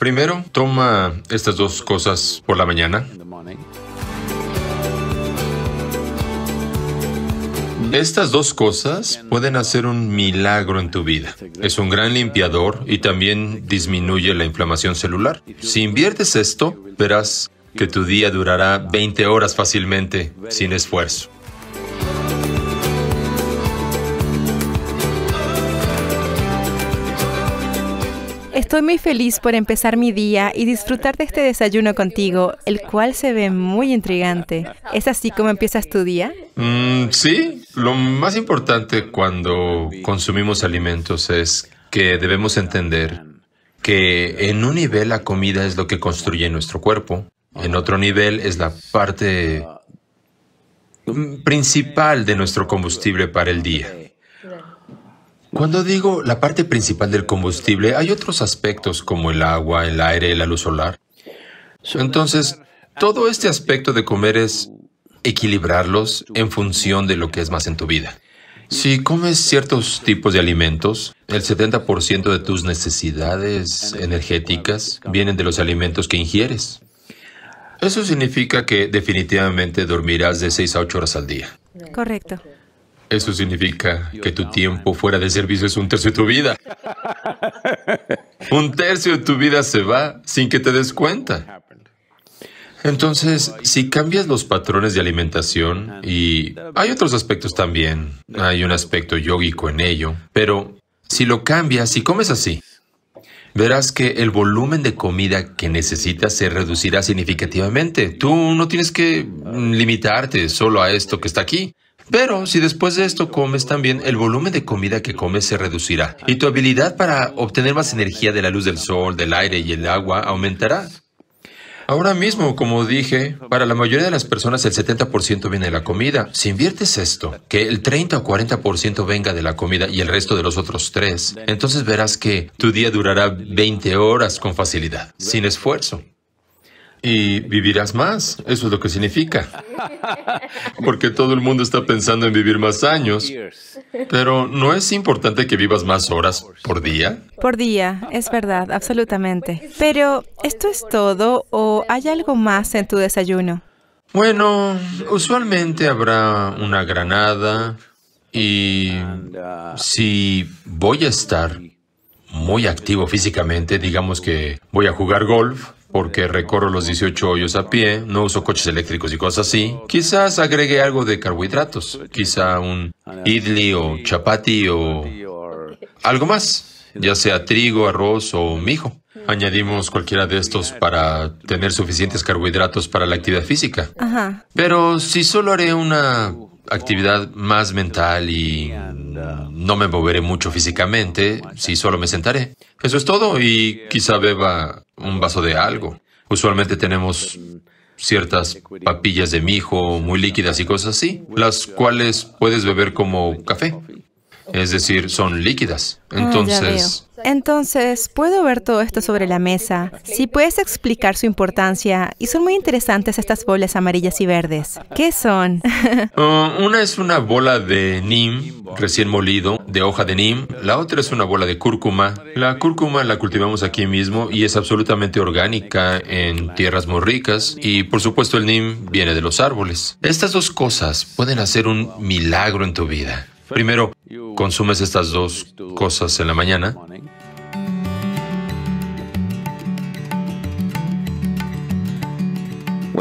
Primero, toma estas dos cosas por la mañana. Estas dos cosas pueden hacer un milagro en tu vida. Es un gran limpiador y también disminuye la inflamación celular. Si inviertes esto, verás que tu día durará 20 horas fácilmente, sin esfuerzo. Estoy muy feliz por empezar mi día y disfrutar de este desayuno contigo, el cual se ve muy intrigante. ¿Es así como empiezas tu día? Mm, sí, lo más importante cuando consumimos alimentos es que debemos entender que en un nivel la comida es lo que construye nuestro cuerpo, en otro nivel es la parte mm, principal de nuestro combustible para el día. Cuando digo la parte principal del combustible, hay otros aspectos como el agua, el aire, la luz solar. Entonces, todo este aspecto de comer es equilibrarlos en función de lo que es más en tu vida. Si comes ciertos tipos de alimentos, el 70% de tus necesidades energéticas vienen de los alimentos que ingieres. Eso significa que definitivamente dormirás de 6 a 8 horas al día. Correcto. Eso significa que tu tiempo fuera de servicio es un tercio de tu vida. Un tercio de tu vida se va sin que te des cuenta. Entonces, si cambias los patrones de alimentación y hay otros aspectos también, hay un aspecto yógico en ello, pero si lo cambias, y comes así, verás que el volumen de comida que necesitas se reducirá significativamente. Tú no tienes que limitarte solo a esto que está aquí. Pero si después de esto comes también, el volumen de comida que comes se reducirá y tu habilidad para obtener más energía de la luz del sol, del aire y el agua aumentará. Ahora mismo, como dije, para la mayoría de las personas el 70% viene de la comida. Si inviertes esto, que el 30 o 40% venga de la comida y el resto de los otros tres, entonces verás que tu día durará 20 horas con facilidad, sin esfuerzo y vivirás más. Eso es lo que significa. Porque todo el mundo está pensando en vivir más años. Pero ¿no es importante que vivas más horas por día? Por día, es verdad, absolutamente. Pero, ¿esto es todo o hay algo más en tu desayuno? Bueno, usualmente habrá una granada y si voy a estar muy activo físicamente, digamos que voy a jugar golf, porque recorro los 18 hoyos a pie, no uso coches eléctricos y cosas así. Quizás agregue algo de carbohidratos, quizá un idli o chapati o algo más, ya sea trigo, arroz o mijo añadimos cualquiera de estos para tener suficientes carbohidratos para la actividad física. Pero si solo haré una actividad más mental y no me moveré mucho físicamente, si solo me sentaré. Eso es todo y quizá beba un vaso de algo. Usualmente tenemos ciertas papillas de mijo muy líquidas y cosas así, las cuales puedes beber como café. Es decir, son líquidas. Ah, Entonces... Entonces, puedo ver todo esto sobre la mesa. Si puedes explicar su importancia. Y son muy interesantes estas bolas amarillas y verdes. ¿Qué son? Ah, una es una bola de nim, recién molido, de hoja de nim. La otra es una bola de cúrcuma. La cúrcuma la cultivamos aquí mismo y es absolutamente orgánica en tierras muy ricas. Y por supuesto el nim viene de los árboles. Estas dos cosas pueden hacer un milagro en tu vida. Primero, consumes estas dos cosas en la mañana,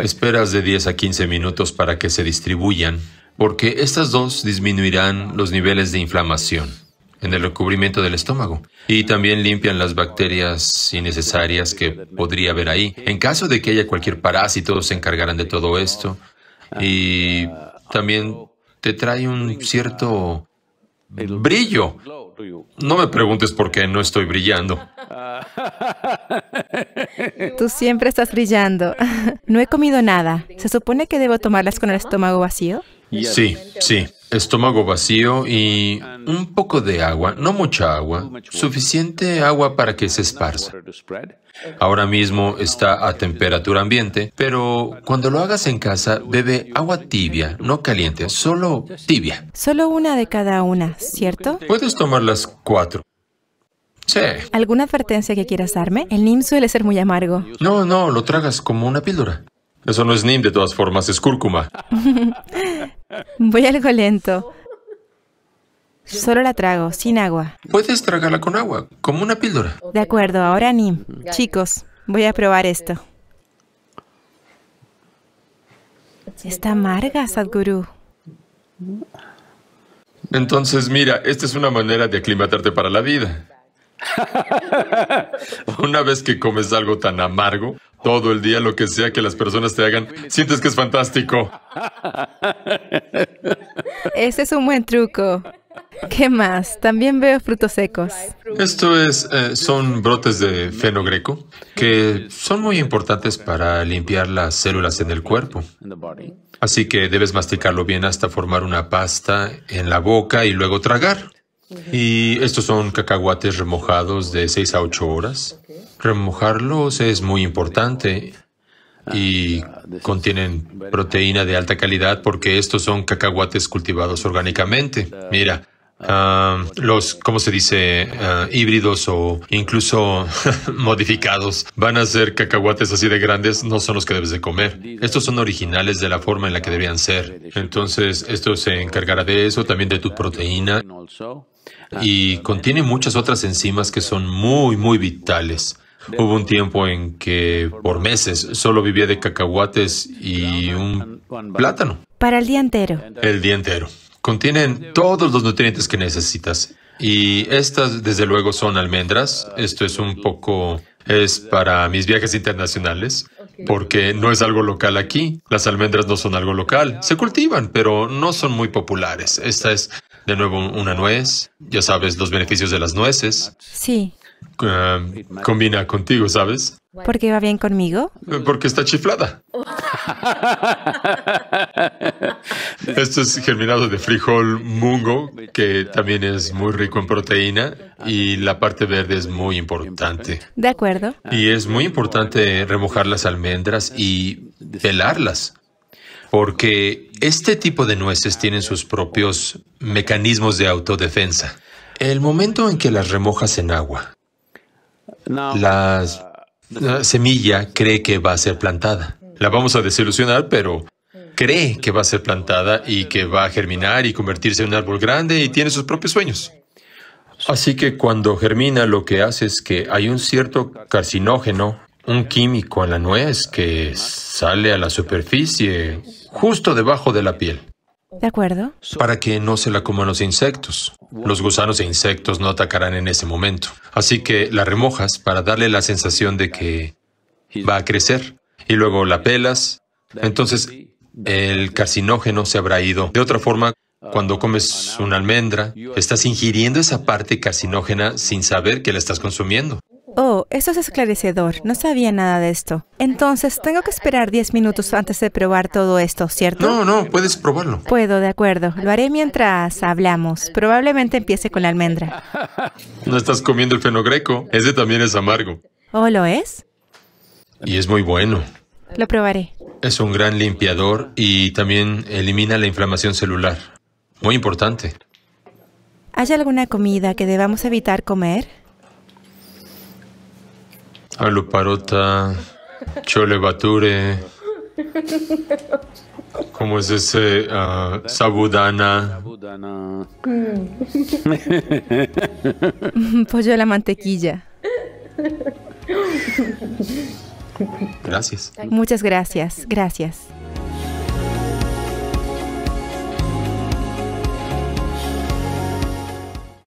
esperas de 10 a 15 minutos para que se distribuyan, porque estas dos disminuirán los niveles de inflamación en el recubrimiento del estómago y también limpian las bacterias innecesarias que podría haber ahí. En caso de que haya cualquier parásito, se encargarán de todo esto y también te trae un cierto brillo. No me preguntes por qué no estoy brillando. Tú siempre estás brillando. No he comido nada. ¿Se supone que debo tomarlas con el estómago vacío? Sí, sí. Estómago vacío y un poco de agua, no mucha agua, suficiente agua para que se esparza. Ahora mismo está a temperatura ambiente, pero cuando lo hagas en casa, bebe agua tibia, no caliente, solo tibia. Solo una de cada una, ¿cierto? Puedes tomar las cuatro. Sí. ¿Alguna advertencia que quieras darme? El NIM suele ser muy amargo. No, no, lo tragas como una píldora. Eso no es NIM, de todas formas, es cúrcuma. Voy algo lento. Solo la trago, sin agua. Puedes tragarla con agua, como una píldora. De acuerdo, ahora Nim. Chicos, voy a probar esto. Está amarga, Sadhguru. Entonces, mira, esta es una manera de aclimatarte para la vida. una vez que comes algo tan amargo, todo el día, lo que sea que las personas te hagan, sientes que es fantástico. Ese es un buen truco. ¿Qué más? También veo frutos secos. Esto es, eh, son brotes de fenogreco que son muy importantes para limpiar las células en el cuerpo. Así que debes masticarlo bien hasta formar una pasta en la boca y luego tragar. Y estos son cacahuates remojados de 6 a 8 horas. Remojarlos es muy importante y contienen proteína de alta calidad porque estos son cacahuates cultivados orgánicamente. Mira, Ah, ah, los, ¿cómo se dice?, ah, híbridos o incluso modificados, van a ser cacahuates así de grandes, no son los que debes de comer. Estos son originales de la forma en la que debían ser. Entonces, esto se encargará de eso, también de tu proteína. Y contiene muchas otras enzimas que son muy, muy vitales. Hubo un tiempo en que por meses solo vivía de cacahuates y un plátano. Para el día entero. El día entero. Contienen todos los nutrientes que necesitas. Y estas, desde luego, son almendras. Esto es un poco... es para mis viajes internacionales porque no es algo local aquí. Las almendras no son algo local. Se cultivan, pero no son muy populares. Esta es, de nuevo, una nuez. Ya sabes los beneficios de las nueces. Sí. Eh, combina contigo, ¿sabes? ¿Por qué va bien conmigo? Eh, porque está chiflada. Esto es germinado de frijol mungo, que también es muy rico en proteína y la parte verde es muy importante. De acuerdo. Y es muy importante remojar las almendras y pelarlas, porque este tipo de nueces tienen sus propios mecanismos de autodefensa. El momento en que las remojas en agua, pues, ah, la semilla cree que va a ser plantada. La vamos a desilusionar, pero cree que va a ser plantada y que va a germinar y convertirse en un árbol grande y tiene sus propios sueños. Así que cuando germina lo que hace es que hay un cierto carcinógeno, un químico en la nuez que sale a la superficie justo debajo de la piel. ¿De acuerdo? Para que no se la coman los insectos. Los gusanos e insectos no atacarán en ese momento. Así que la remojas para darle la sensación de que va a crecer. Y luego la pelas. Entonces el carcinógeno se habrá ido. De otra forma, cuando comes una almendra, estás ingiriendo esa parte carcinógena sin saber que la estás consumiendo. Oh, eso es esclarecedor. No sabía nada de esto. Entonces, tengo que esperar 10 minutos antes de probar todo esto, ¿cierto? No, no, puedes probarlo. Puedo, de acuerdo. Lo haré mientras hablamos. Probablemente empiece con la almendra. No estás comiendo el fenogreco. Ese también es amargo. ¿Oh, lo es? Y es muy bueno. Lo probaré. Es un gran limpiador y también elimina la inflamación celular. Muy importante. ¿Hay alguna comida que debamos evitar comer? Aluparota, Chole Bature, ¿cómo es ese? Ah, sabudana. Mm. Pollo de la mantequilla. Gracias. Muchas gracias, gracias.